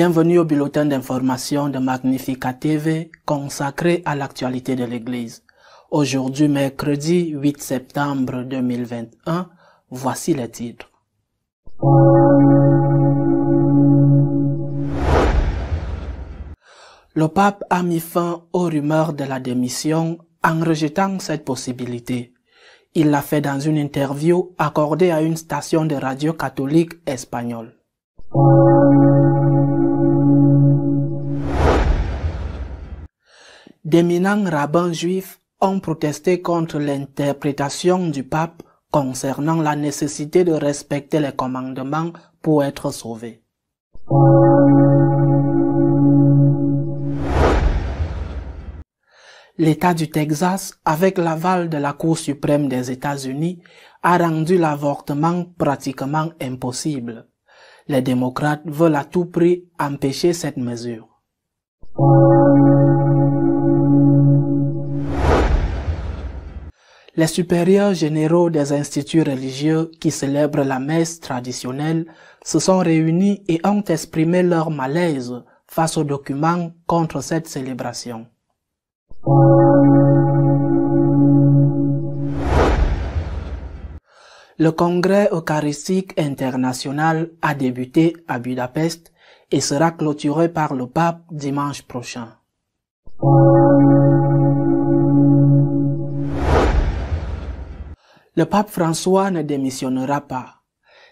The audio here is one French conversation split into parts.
Bienvenue au bulletin d'information de Magnifica TV consacré à l'actualité de l'Église. Aujourd'hui, mercredi 8 septembre 2021, voici les titres. Le pape a mis fin aux rumeurs de la démission en rejetant cette possibilité. Il l'a fait dans une interview accordée à une station de radio catholique espagnole. d'éminents rabbins juifs ont protesté contre l'interprétation du pape concernant la nécessité de respecter les commandements pour être sauvés. L'État du Texas, avec l'aval de la Cour suprême des États-Unis, a rendu l'avortement pratiquement impossible. Les démocrates veulent à tout prix empêcher cette mesure. les supérieurs généraux des instituts religieux qui célèbrent la messe traditionnelle se sont réunis et ont exprimé leur malaise face aux documents contre cette célébration. Le congrès eucharistique international a débuté à Budapest et sera clôturé par le pape dimanche prochain. le pape François ne démissionnera pas.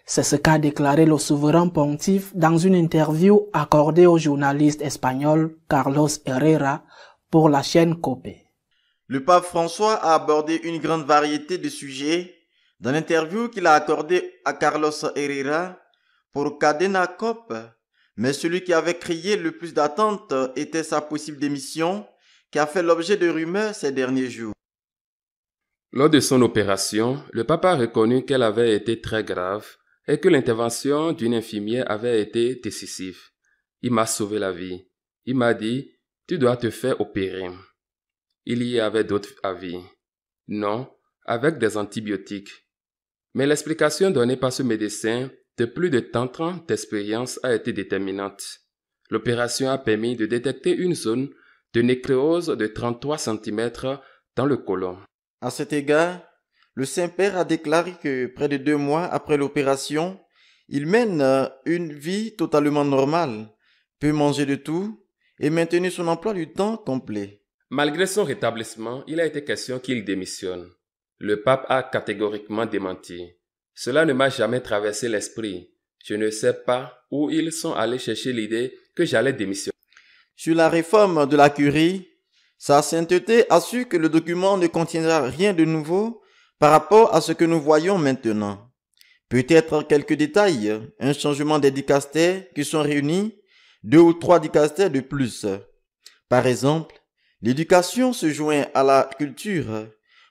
C'est ce qu'a déclaré le souverain pontife dans une interview accordée au journaliste espagnol Carlos Herrera pour la chaîne Copé. Le pape François a abordé une grande variété de sujets dans l'interview qu'il a accordée à Carlos Herrera pour Cadena Cop, mais celui qui avait crié le plus d'attentes était sa possible démission qui a fait l'objet de rumeurs ces derniers jours. Lors de son opération, le papa a reconnu qu'elle avait été très grave et que l'intervention d'une infirmière avait été décisive. Il m'a sauvé la vie. Il m'a dit, tu dois te faire opérer. Il y avait d'autres avis. Non, avec des antibiotiques. Mais l'explication donnée par ce médecin de plus de 30 ans d'expérience a été déterminante. L'opération a permis de détecter une zone de nécrose de 33 cm dans le côlon. À cet égard, le Saint-Père a déclaré que près de deux mois après l'opération, il mène euh, une vie totalement normale, peut manger de tout et maintenir son emploi du temps complet. Malgré son rétablissement, il a été question qu'il démissionne. Le pape a catégoriquement démenti. Cela ne m'a jamais traversé l'esprit. Je ne sais pas où ils sont allés chercher l'idée que j'allais démissionner. Sur la réforme de la curie, sa sainteté a su que le document ne contiendra rien de nouveau par rapport à ce que nous voyons maintenant. Peut-être quelques détails, un changement des dicastères qui sont réunis, deux ou trois dicastères de plus. Par exemple, l'éducation se joint à la culture,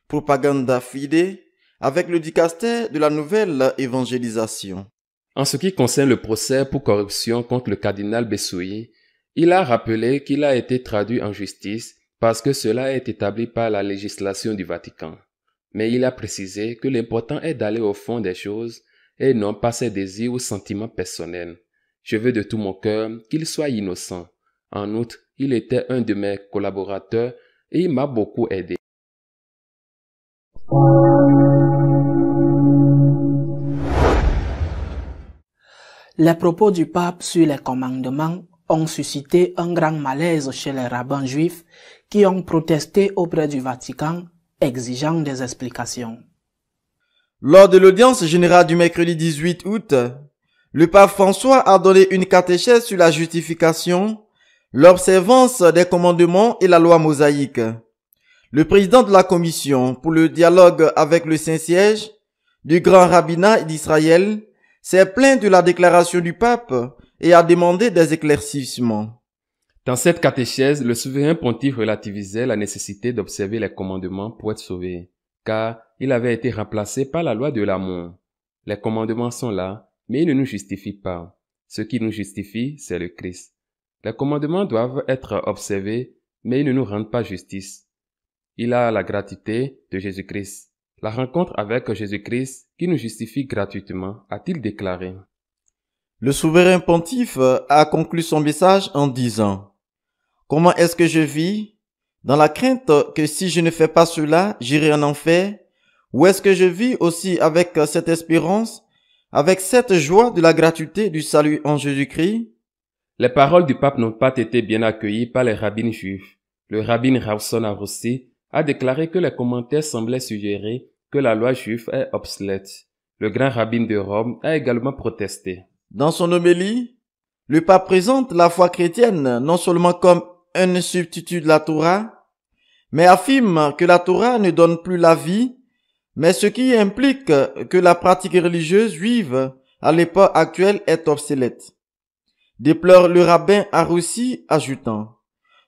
propaganda fide, avec le dicastère de la nouvelle évangélisation. En ce qui concerne le procès pour corruption contre le cardinal Bessouy, il a rappelé qu'il a été traduit en justice parce que cela est établi par la législation du Vatican. Mais il a précisé que l'important est d'aller au fond des choses et non pas ses désirs ou sentiments personnels. Je veux de tout mon cœur qu'il soit innocent. En outre, il était un de mes collaborateurs et il m'a beaucoup aidé. Les propos du pape sur les commandements ont suscité un grand malaise chez les rabbins juifs qui ont protesté auprès du Vatican exigeant des explications. Lors de l'audience générale du mercredi 18 août, le pape François a donné une catéchèse sur la justification, l'observance des commandements et la loi mosaïque. Le président de la commission pour le dialogue avec le Saint-Siège du grand rabbinat d'Israël s'est plaint de la déclaration du pape et a demandé des éclaircissements. Dans cette catéchèse, le souverain pontife relativisait la nécessité d'observer les commandements pour être sauvé, car il avait été remplacé par la loi de l'amour. Les commandements sont là, mais ils ne nous justifient pas. Ce qui nous justifie, c'est le Christ. Les commandements doivent être observés, mais ils ne nous rendent pas justice. Il a la gratuité de Jésus-Christ. La rencontre avec Jésus-Christ, qui nous justifie gratuitement, a-t-il déclaré. Le souverain pontife euh, a conclu son message en disant Comment est-ce que je vis Dans la crainte que si je ne fais pas cela, j'irai en enfer Ou est-ce que je vis aussi avec euh, cette espérance, avec cette joie de la gratuité du salut en Jésus-Christ Les paroles du pape n'ont pas été bien accueillies par les rabbins juifs. Le rabbin Ravson Arossi a déclaré que les commentaires semblaient suggérer que la loi juive est obsolète. Le grand rabbin de Rome a également protesté. Dans son homélie, le pape présente la foi chrétienne non seulement comme un substitut de la Torah, mais affirme que la Torah ne donne plus la vie, mais ce qui implique que la pratique religieuse juive à l'époque actuelle est obsolète. Déplore le rabbin Russie, ajoutant.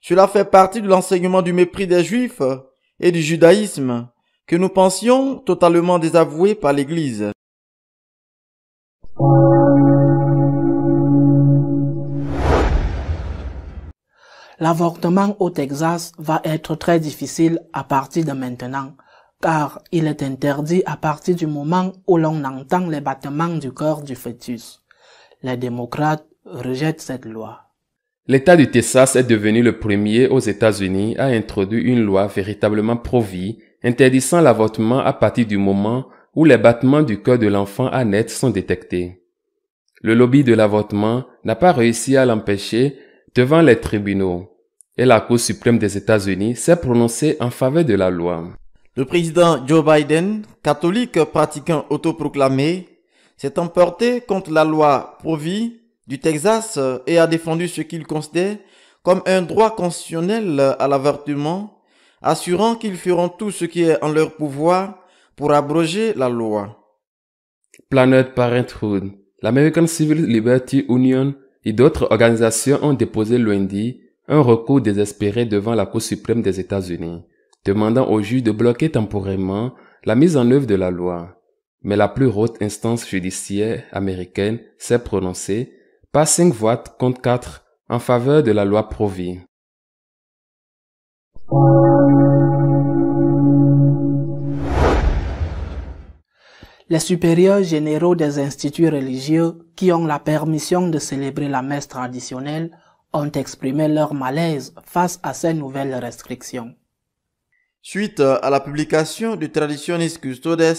Cela fait partie de l'enseignement du mépris des juifs et du judaïsme que nous pensions totalement désavoué par l'église. L'avortement au Texas va être très difficile à partir de maintenant, car il est interdit à partir du moment où l'on entend les battements du cœur du fœtus. Les démocrates rejettent cette loi. L'État du Texas est devenu le premier aux États-Unis à introduire une loi véritablement pro-vie interdisant l'avortement à partir du moment où les battements du cœur de l'enfant à naître sont détectés. Le lobby de l'avortement n'a pas réussi à l'empêcher devant les tribunaux et la Cour suprême des États-Unis s'est prononcée en faveur de la loi. Le président Joe Biden, catholique pratiquant autoproclamé, s'est emporté contre la loi Provi du Texas et a défendu ce qu'il considère comme un droit constitutionnel à l'avortement, assurant qu'ils feront tout ce qui est en leur pouvoir pour abroger la loi. Planet Parenthood, l'American Civil Liberty Union et d'autres organisations ont déposé lundi un recours désespéré devant la Cour suprême des États-Unis, demandant au juge de bloquer temporairement la mise en œuvre de la loi. Mais la plus haute instance judiciaire américaine s'est prononcée par cinq voix contre quatre en faveur de la loi Provi. les supérieurs généraux des instituts religieux qui ont la permission de célébrer la messe traditionnelle ont exprimé leur malaise face à ces nouvelles restrictions. Suite à la publication du Traditionis Custodes,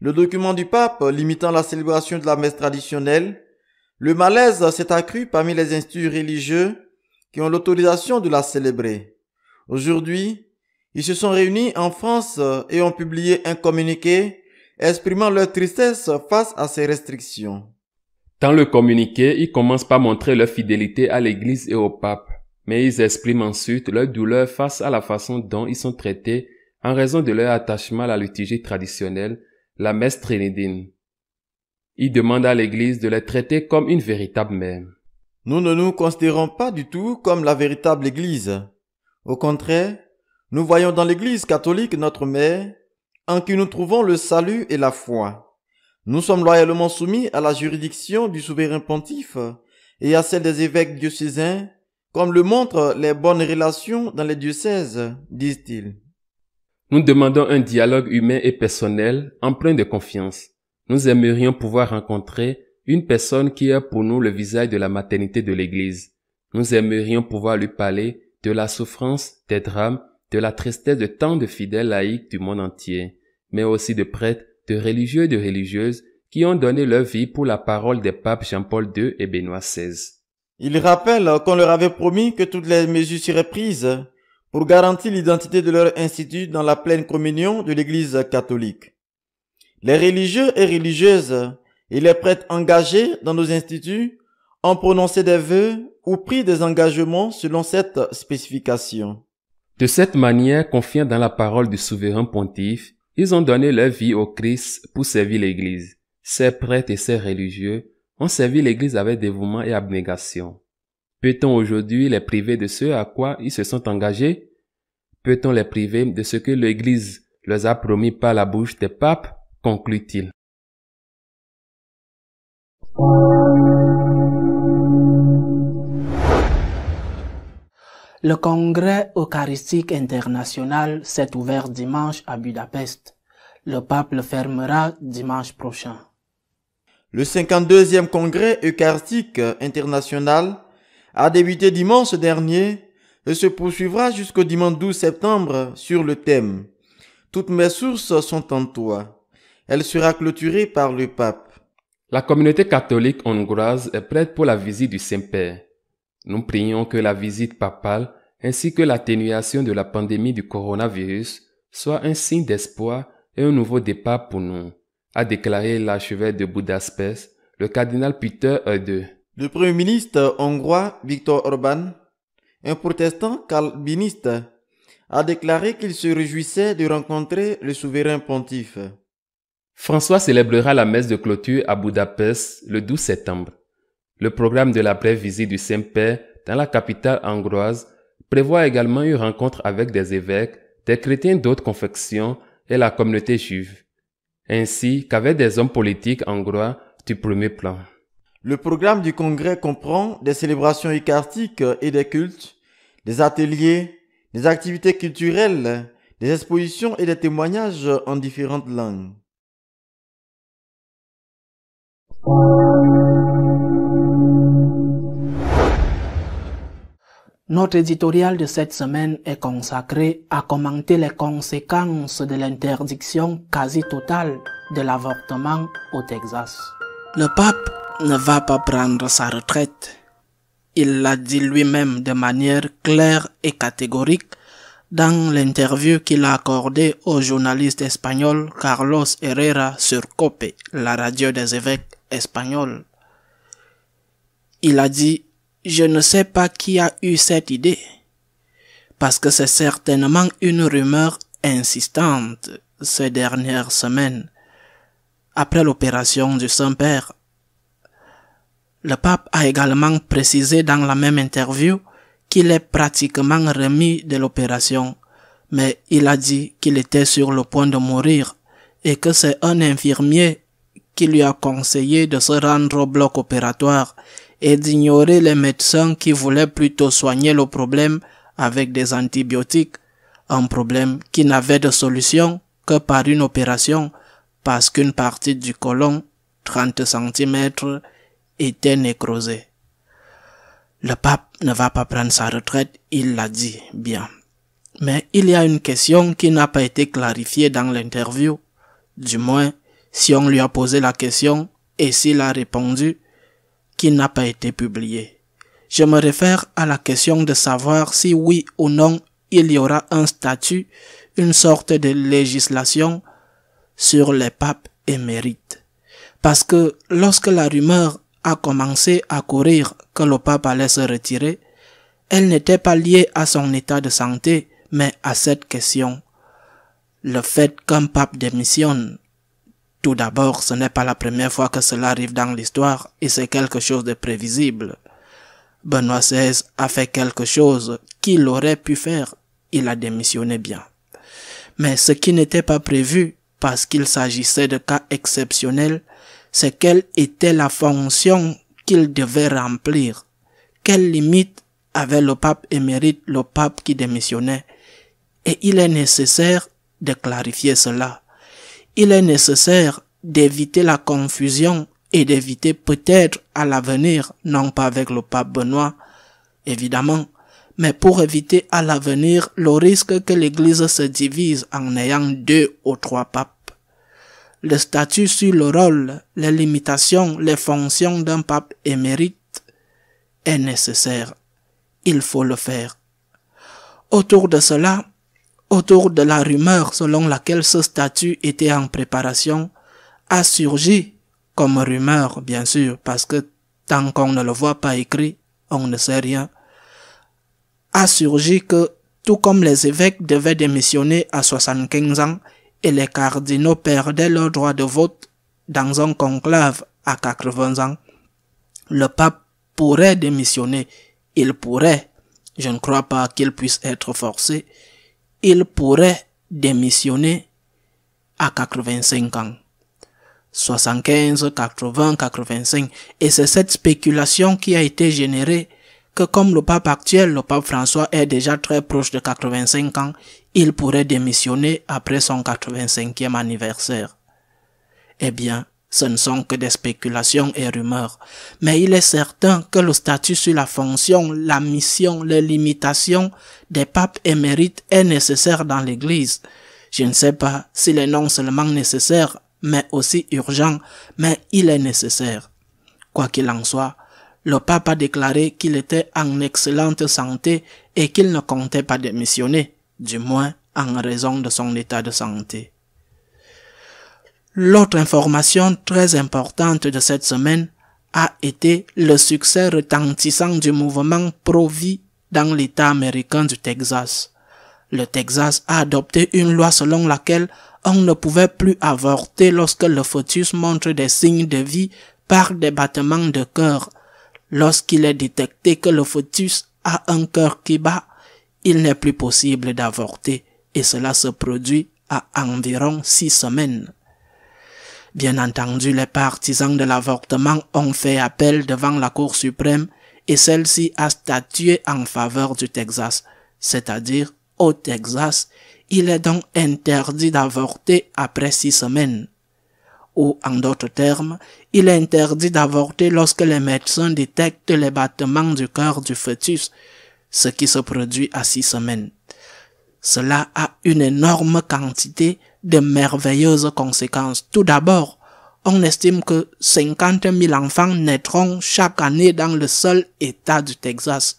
le document du pape limitant la célébration de la messe traditionnelle, le malaise s'est accru parmi les instituts religieux qui ont l'autorisation de la célébrer. Aujourd'hui, ils se sont réunis en France et ont publié un communiqué exprimant leur tristesse face à ces restrictions. Dans le communiqué, ils commencent par montrer leur fidélité à l'Église et au pape, mais ils expriment ensuite leur douleur face à la façon dont ils sont traités en raison de leur attachement à la liturgie traditionnelle, la messe trinidine. Ils demandent à l'Église de les traiter comme une véritable mère. Nous ne nous considérons pas du tout comme la véritable Église. Au contraire, nous voyons dans l'Église catholique notre mère en qui nous trouvons le salut et la foi. Nous sommes loyalement soumis à la juridiction du souverain pontife et à celle des évêques diocésains, comme le montrent les bonnes relations dans les diocèses, disent-ils. Nous demandons un dialogue humain et personnel, en plein de confiance. Nous aimerions pouvoir rencontrer une personne qui a pour nous le visage de la maternité de l'Église. Nous aimerions pouvoir lui parler de la souffrance, des drames, de la tristesse de tant de fidèles laïcs du monde entier mais aussi de prêtres, de religieux et de religieuses qui ont donné leur vie pour la parole des papes Jean-Paul II et Benoît XVI. Ils rappellent qu'on leur avait promis que toutes les mesures seraient prises pour garantir l'identité de leur institut dans la pleine communion de l'Église catholique. Les religieux et religieuses et les prêtres engagés dans nos instituts ont prononcé des vœux ou pris des engagements selon cette spécification. De cette manière, confiant dans la parole du souverain pontife, ils ont donné leur vie au Christ pour servir l'Église. Ces prêtres et ces religieux ont servi l'Église avec dévouement et abnégation. Peut-on aujourd'hui les priver de ce à quoi ils se sont engagés Peut-on les priver de ce que l'Église leur a promis par la bouche des papes conclut-il. Le congrès eucharistique international s'est ouvert dimanche à Budapest. Le pape le fermera dimanche prochain. Le 52e congrès eucharistique international a débuté dimanche dernier et se poursuivra jusqu'au dimanche 12 septembre sur le thème Toutes mes sources sont en toi. Elle sera clôturée par le pape. La communauté catholique hongroise est prête pour la visite du Saint-Père. Nous prions que la visite papale ainsi que l'atténuation de la pandémie du coronavirus soit un signe d'espoir et un nouveau départ pour nous, a déclaré l'archevêque de Budapest, le cardinal Peter II. Le premier ministre hongrois Viktor Orban, un protestant calviniste, a déclaré qu'il se réjouissait de rencontrer le souverain pontife. François célébrera la messe de clôture à Budapest le 12 septembre. Le programme de la brève visite du Saint-Père dans la capitale hongroise prévoit également une rencontre avec des évêques, des chrétiens d'autres confections et la communauté juive, ainsi qu'avec des hommes politiques hongrois du premier plan. Le programme du congrès comprend des célébrations eucharistiques et des cultes, des ateliers, des activités culturelles, des expositions et des témoignages en différentes langues. Notre éditorial de cette semaine est consacré à commenter les conséquences de l'interdiction quasi totale de l'avortement au Texas. Le pape ne va pas prendre sa retraite. Il l'a dit lui-même de manière claire et catégorique dans l'interview qu'il a accordée au journaliste espagnol Carlos Herrera sur COPE, la radio des évêques espagnols. Il a dit je ne sais pas qui a eu cette idée, parce que c'est certainement une rumeur insistante ces dernières semaines. Après l'opération du Saint-Père, le pape a également précisé dans la même interview qu'il est pratiquement remis de l'opération, mais il a dit qu'il était sur le point de mourir et que c'est un infirmier qui lui a conseillé de se rendre au bloc opératoire et d'ignorer les médecins qui voulaient plutôt soigner le problème avec des antibiotiques, un problème qui n'avait de solution que par une opération parce qu'une partie du colon 30 cm, était nécrosée. Le pape ne va pas prendre sa retraite, il l'a dit, bien. Mais il y a une question qui n'a pas été clarifiée dans l'interview. Du moins, si on lui a posé la question et s'il a répondu, qui n'a pas été publié. Je me réfère à la question de savoir si oui ou non il y aura un statut, une sorte de législation sur les papes émérites. Parce que lorsque la rumeur a commencé à courir que le pape allait se retirer, elle n'était pas liée à son état de santé, mais à cette question. Le fait qu'un pape démissionne tout d'abord, ce n'est pas la première fois que cela arrive dans l'histoire et c'est quelque chose de prévisible. Benoît XVI a fait quelque chose qu'il aurait pu faire. Il a démissionné bien. Mais ce qui n'était pas prévu, parce qu'il s'agissait de cas exceptionnels, c'est quelle était la fonction qu'il devait remplir. Quelles limite avait le pape émérite, le pape qui démissionnait. Et il est nécessaire de clarifier cela il est nécessaire d'éviter la confusion et d'éviter peut-être à l'avenir, non pas avec le pape Benoît, évidemment, mais pour éviter à l'avenir le risque que l'Église se divise en ayant deux ou trois papes. Le statut sur le rôle, les limitations, les fonctions d'un pape émérite est nécessaire. Il faut le faire. Autour de cela, autour de la rumeur selon laquelle ce statut était en préparation a surgi comme rumeur, bien sûr, parce que tant qu'on ne le voit pas écrit, on ne sait rien, a surgi que, tout comme les évêques devaient démissionner à 75 ans et les cardinaux perdaient leur droit de vote dans un conclave à 80 ans, le pape pourrait démissionner, il pourrait, je ne crois pas qu'il puisse être forcé, il pourrait démissionner à 85 ans. 75, 80, 85. Et c'est cette spéculation qui a été générée que comme le pape actuel, le pape François est déjà très proche de 85 ans, il pourrait démissionner après son 85e anniversaire. Eh bien, ce ne sont que des spéculations et rumeurs, mais il est certain que le statut sur la fonction, la mission, les limitations des papes émérites est nécessaire dans l'Église. Je ne sais pas s'il est non seulement nécessaire, mais aussi urgent, mais il est nécessaire. Quoi qu'il en soit, le pape a déclaré qu'il était en excellente santé et qu'il ne comptait pas démissionner, du moins en raison de son état de santé. L'autre information très importante de cette semaine a été le succès retentissant du mouvement Pro-Vie dans l'État américain du Texas. Le Texas a adopté une loi selon laquelle on ne pouvait plus avorter lorsque le fœtus montre des signes de vie par des battements de cœur. Lorsqu'il est détecté que le fœtus a un cœur qui bat, il n'est plus possible d'avorter et cela se produit à environ six semaines. Bien entendu, les partisans de l'avortement ont fait appel devant la Cour suprême et celle-ci a statué en faveur du Texas, c'est-à-dire au Texas, il est donc interdit d'avorter après six semaines. Ou, en d'autres termes, il est interdit d'avorter lorsque les médecins détectent les battements du cœur du fœtus, ce qui se produit à six semaines. Cela a une énorme quantité de merveilleuses conséquences. Tout d'abord, on estime que 50 000 enfants naîtront chaque année dans le seul État du Texas.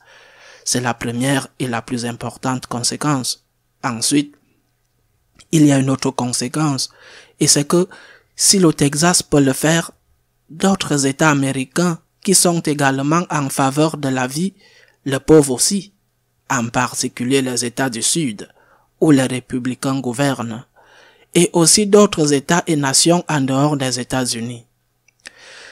C'est la première et la plus importante conséquence. Ensuite, il y a une autre conséquence, et c'est que si le Texas peut le faire, d'autres États américains qui sont également en faveur de la vie le peuvent aussi, en particulier les États du Sud, où les républicains gouvernent et aussi d'autres États et nations en dehors des États-Unis.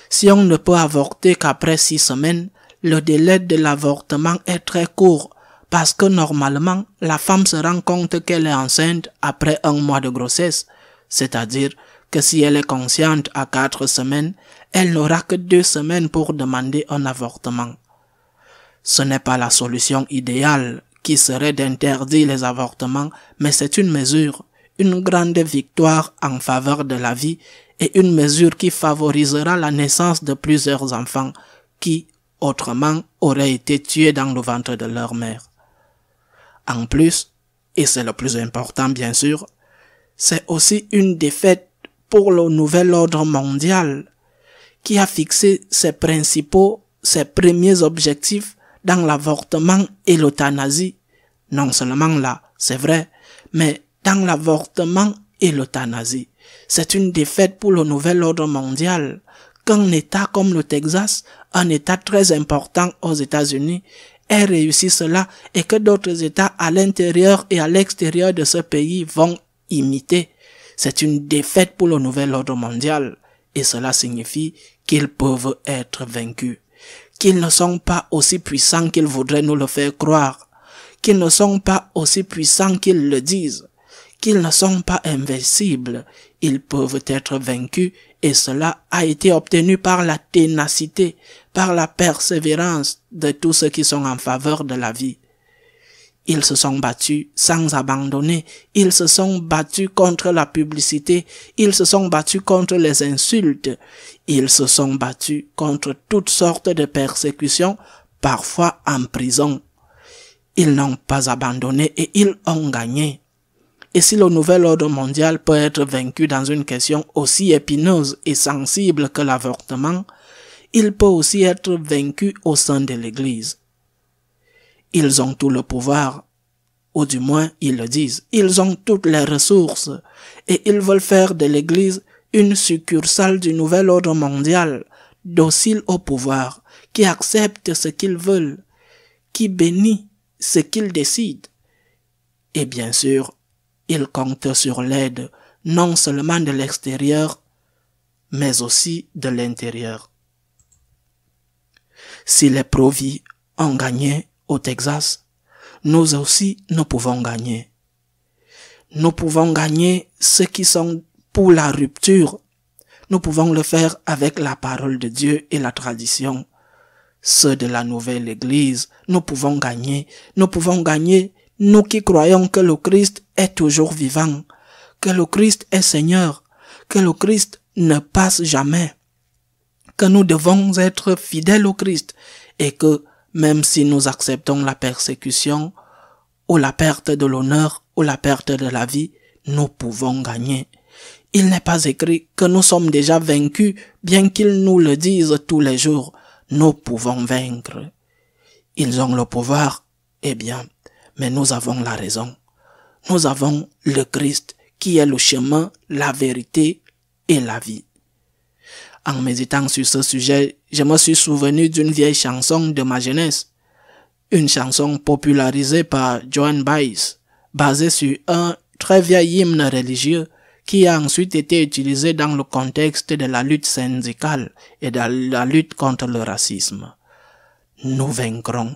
Si on ne peut avorter qu'après six semaines, le délai de l'avortement est très court parce que normalement, la femme se rend compte qu'elle est enceinte après un mois de grossesse, c'est-à-dire que si elle est consciente à quatre semaines, elle n'aura que deux semaines pour demander un avortement. Ce n'est pas la solution idéale qui serait d'interdire les avortements, mais c'est une mesure une grande victoire en faveur de la vie et une mesure qui favorisera la naissance de plusieurs enfants qui, autrement, auraient été tués dans le ventre de leur mère. En plus, et c'est le plus important bien sûr, c'est aussi une défaite pour le nouvel ordre mondial qui a fixé ses principaux, ses premiers objectifs dans l'avortement et l'euthanasie. Non seulement là, c'est vrai, mais l'avortement et l'euthanasie. C'est une défaite pour le nouvel ordre mondial qu'un État comme le Texas, un État très important aux États-Unis, ait réussi cela et que d'autres États à l'intérieur et à l'extérieur de ce pays vont imiter. C'est une défaite pour le nouvel ordre mondial et cela signifie qu'ils peuvent être vaincus, qu'ils ne sont pas aussi puissants qu'ils voudraient nous le faire croire, qu'ils ne sont pas aussi puissants qu'ils le disent, qu'ils ne sont pas invincibles. Ils peuvent être vaincus et cela a été obtenu par la ténacité, par la persévérance de tous ceux qui sont en faveur de la vie. Ils se sont battus sans abandonner. Ils se sont battus contre la publicité. Ils se sont battus contre les insultes. Ils se sont battus contre toutes sortes de persécutions, parfois en prison. Ils n'ont pas abandonné et ils ont gagné. Et si le nouvel ordre mondial peut être vaincu dans une question aussi épineuse et sensible que l'avortement, il peut aussi être vaincu au sein de l'Église. Ils ont tout le pouvoir, ou du moins ils le disent, ils ont toutes les ressources, et ils veulent faire de l'Église une succursale du nouvel ordre mondial, docile au pouvoir, qui accepte ce qu'ils veulent, qui bénit ce qu'ils décident, et bien sûr il compte sur l'aide non seulement de l'extérieur, mais aussi de l'intérieur. Si les provis ont gagné au Texas, nous aussi nous pouvons gagner. Nous pouvons gagner ceux qui sont pour la rupture. Nous pouvons le faire avec la parole de Dieu et la tradition. Ceux de la nouvelle Église, nous pouvons gagner. Nous pouvons gagner nous qui croyons que le Christ est toujours vivant, que le Christ est Seigneur, que le Christ ne passe jamais, que nous devons être fidèles au Christ et que même si nous acceptons la persécution ou la perte de l'honneur ou la perte de la vie, nous pouvons gagner. Il n'est pas écrit que nous sommes déjà vaincus, bien qu'ils nous le disent tous les jours. Nous pouvons vaincre. Ils ont le pouvoir, eh bien, mais nous avons la raison. Nous avons le Christ qui est le chemin, la vérité et la vie. En méditant sur ce sujet, je me suis souvenu d'une vieille chanson de ma jeunesse. Une chanson popularisée par Joan Baez, basée sur un très vieil hymne religieux qui a ensuite été utilisé dans le contexte de la lutte syndicale et de la lutte contre le racisme. Nous vaincrons.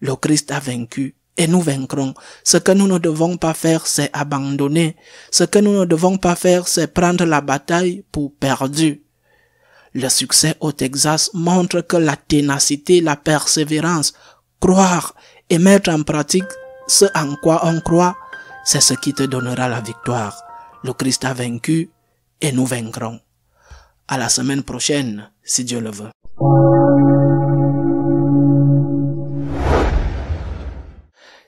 Le Christ a vaincu et nous vaincrons. Ce que nous ne devons pas faire, c'est abandonner. Ce que nous ne devons pas faire, c'est prendre la bataille pour perdue. Le succès au Texas montre que la ténacité, la persévérance, croire et mettre en pratique ce en quoi on croit, c'est ce qui te donnera la victoire. Le Christ a vaincu et nous vaincrons. À la semaine prochaine, si Dieu le veut.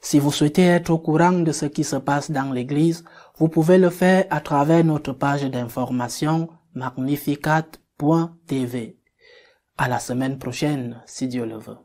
Si vous souhaitez être au courant de ce qui se passe dans l'Église, vous pouvez le faire à travers notre page d'information magnificat.tv. À la semaine prochaine, si Dieu le veut.